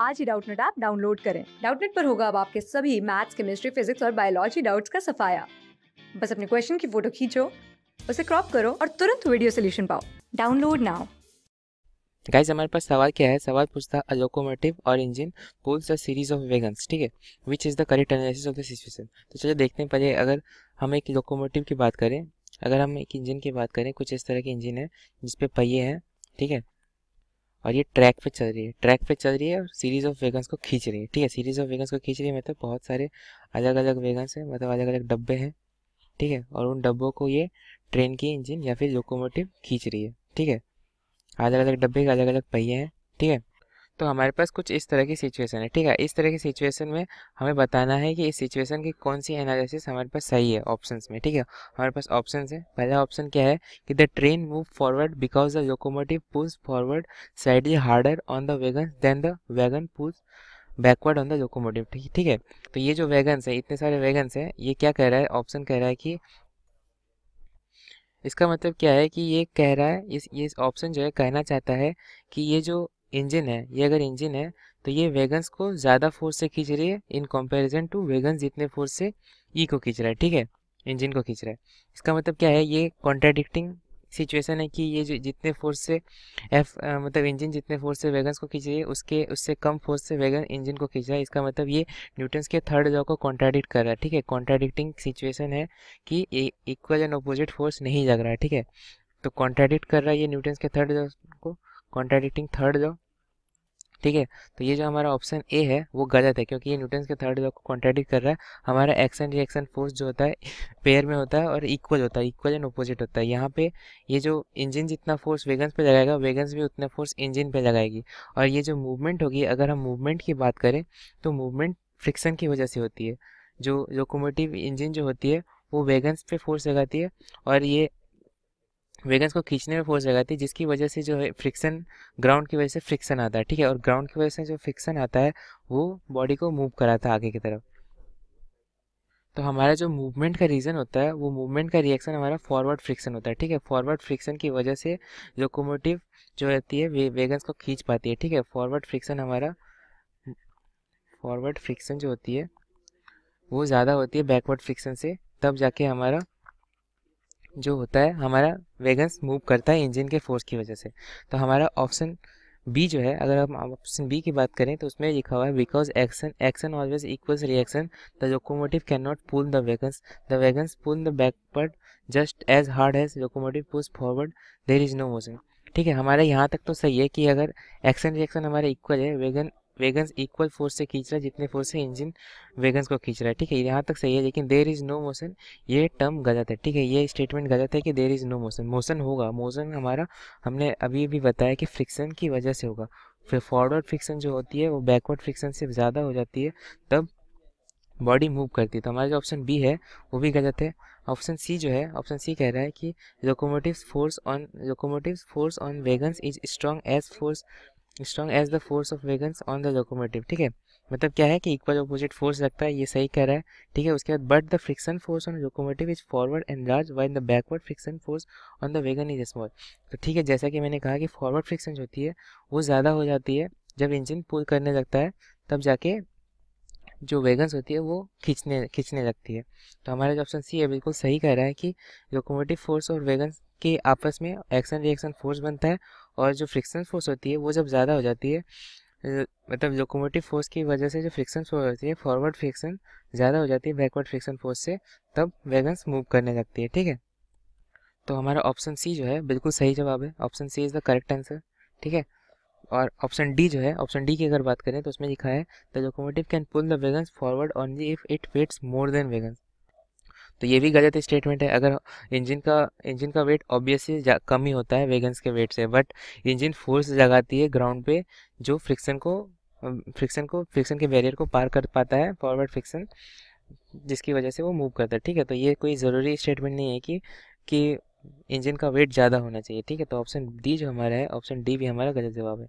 आज ही Doubtnut app download करें डाउटनेट पर होगा अब आपके सभी मैथ्स केमिस्ट्री फिजिक्स और बायोलॉजी डाउट्स का सफाया बस अपने क्वेश्चन की फोटो खींचो उसे क्रॉप करो और तुरंत वीडियो सोल्यूशन पाओ डाउनलोड नाउ गाइज हमारे पास सवाल क्या है सवाल पूछता है लोकोमोटिव और engine pulls a series of wagons ठीक है which is the correct analysis of the situation तो चलो देखते हैं पहले अगर हम एक लोकोमोटिव की बात करें अगर हम एक इंजन की बात करें कुछ इस तरह के इंजन है जिसपे पहिए हैं ठीक है और ये ट्रैक पे चल रही है ट्रैक पे चल रही है और सीरीज ऑफ वेगन्स को खींच रही है ठीक है सीरीज ऑफ वेगन्स को खींच रही है मतलब बहुत सारे अलग अलग वेगन्स हैं मतलब अलग अलग डब्बे हैं ठीक है और उन डब्बों को ये ट्रेन की इंजन या फिर लोकोमोटिव खींच रही है ठीक है अलग अलग डब्बे के अलग अलग पहिए हैं ठीक है तो हमारे पास कुछ इस तरह की सिचुएशन है ठीक है इस तरह की सिचुएशन में हमें बताना है कि इस सिचुएशन की कौन सी एनालिसिस हमारे पास सही है ऑप्शंस में ठीक है हमारे पास ऑप्शन है पहला ऑप्शन क्या है कि the train move forward because the locomotive pulls forward slightly harder on the wagon than the wagon pulls backward on the locomotive ठीक है तो ये जो वैगन्स है इतने सारे वैगन्स है ये क्या कह रहा है ऑप्शन कह रहा है कि इसका मतलब क्या है कि ये कह रहा है इस ये ऑप्शन जो है कहना चाहता है कि ये जो इंजन है ये अगर इंजन है तो ये वेगन्स को ज़्यादा फोर्स से खींच रही है इन कंपैरिजन टू वेगन्स जितने फोर्स से ई e को खींच रहा है ठीक है इंजन को खींच रहा है इसका मतलब क्या है ये कॉन्ट्राडिक्टिंग सिचुएशन है कि ये जो जितने फोर्स से एफ आ, मतलब इंजन जितने फोर्स से वेगन्स को खींच रही है उसके उससे कम फोर्स से वेगन इंजन को खींच रहा है इसका मतलब ये न्यूटन्स के थर्ड लॉ को कॉन्ट्राडिक्ट कर रहा है ठीक है कॉन्ट्राडिक्टिंग सिचुएशन है कि इक्वल एंड अपोजिट फोर्स नहीं जग रहा है ठीक है तो कॉन्ट्राडिक्ट कर रहा है ये न्यूटन्स के थर्ड लॉ को कॉन्ट्राडिक्टिंग थर्ड लॉ ठीक है तो ये जो हमारा ऑप्शन ए है वो गलत है क्योंकि ये न्यूटन के थर्ड लॉ को कॉन्ट्राडिक्ट कर रहा है हमारा एक्शन रिएक्शन फोर्स जो होता है पेयर में होता है और इक्वल होता है इक्वल एंड अपोजिट होता है यहाँ पे ये जो इंजन जितना फोर्स वेगन्स पे लगाएगा वेगन्स भी उतना फोर्स इंजन पे लगाएगी और ये जो मूवमेंट होगी अगर हम मूवमेंट की बात करें तो मूवमेंट फ्रिक्शन की वजह से होती है जो लोकोमोटिव इंजन जो होती है वो वेगन्स पे फोर्स लगाती है और ये वेगन्स को खींचने में फोर्स लगाती है जिसकी वजह से जो है फ्रिक्शन ग्राउंड की वजह से फ्रिक्शन आता है ठीक है और ग्राउंड की वजह से जो फ्रिक्शन आता है वो बॉडी को मूव कराता है आगे की तरफ तो हमारा जो मूवमेंट का रीज़न होता है वो मूवमेंट का रिएक्शन हमारा फॉरवर्ड फ्रिक्शन होता है ठीक है फॉरवर्ड फ्रिक्शन की वजह से लोकोमोटिव जो रहती है वे, वेगन्स को खींच पाती है ठीक है फॉरवर्ड फ्रिक्शन हमारा फॉरवर्ड फ्रिक्शन जो होती है वो ज़्यादा होती है बैकवर्ड फ्रिक्शन से तब जाके हमारा जो होता है हमारा वेगन्स मूव करता है इंजन के फोर्स की वजह से तो हमारा ऑप्शन बी जो है अगर हम ऑप्शन बी की बात करें तो उसमें लिखा हुआ है because action action always equals reaction the locomotive can not pull the wagons the wagons pull the backward just as hard as locomotive push forward there is no motion ठीक है हमारे यहाँ तक तो सही है कि अगर एक्शन रिएक्शन हमारे इक्वल है वेगन वेगन्स इक्वल फोर्स से खींच रहा है जितने फोर्स से इंजन वेगन्स को खींच रहा है ठीक है यहाँ तक सही है लेकिन देर इज़ नो मोशन ये टर्म गलत है ठीक है ये स्टेटमेंट गलत है कि there is no motion motion होगा मोशन हमारा हमने अभी भी बताया कि फ्रिक्शन की वजह से होगा फिर फॉरवर्ड फ्रिक्शन जो होती है वो बैकवर्ड फ्रिक्शन से ज़्यादा हो जाती है तब बॉडी मूव करती है तो हमारा जो ऑप्शन बी है वो भी गलत है ऑप्शन सी जो है ऑप्शन सी कह रहा है कि locomotive force on locomotive force on wagons is strong as force strong as the force of wagon on the locomotive ठीक है मतलब क्या है कि इक्वल अपोजिट फोर्स लगता है ये सही कह रहा है ठीक है उसके बाद but the friction force on locomotive is forward and large while the backward friction force on the wagon is small तो ठीक है जैसा कि मैंने कहा कि फॉरवर्ड फ्रिक्शन जो होती है वो ज़्यादा हो जाती है जब इंजन पुल करने लगता है तब जाके जो वेगन्स होती है वो खींचने खींचने लगती है तो हमारा जो ऑप्शन सी है बिल्कुल सही कह रहा है कि लोकोमोटिव फोर्स और वेगन्स के आपस में एक्शन रिएक्शन फोर्स बनता है और जो फ्रिक्शन फोर्स होती है वो जब ज़्यादा हो जाती है मतलब लोकोमोटिव फोर्स की वजह से जो फ्रिक्शन फोर्स होती है फॉरवर्ड फ्रिक्शन ज़्यादा हो जाती है बैकवर्ड फ्रिक्शन फोर्स से तब वेगन्स मूव करने लगती है ठीक है तो हमारा ऑप्शन सी जो है बिल्कुल सही जवाब है option C is the correct answer ठीक है और ऑप्शन डी जो है ऑप्शन डी की अगर बात करें तो उसमें लिखा है the locomotive can pull the wagon forward only if it weights more than wagon तो ये भी गलत स्टेटमेंट है अगर इंजन का इंजन का वेट ऑब्वियसली कम ही होता है वेगन्स के वेट से बट इंजन फोर्स लगाती है ग्राउंड पे जो फ्रिक्शन को फ्रिक्शन को फ्रिक्शन के बैरियर को पार कर पाता है फॉरवर्ड फ्रिक्शन जिसकी वजह से वो मूव करता है ठीक है तो ये कोई ज़रूरी स्टेटमेंट नहीं है कि कि इंजन का वेट ज़्यादा होना चाहिए ठीक है तो ऑप्शन डी जो हमारा है ऑप्शन डी भी हमारा गलत जवाब है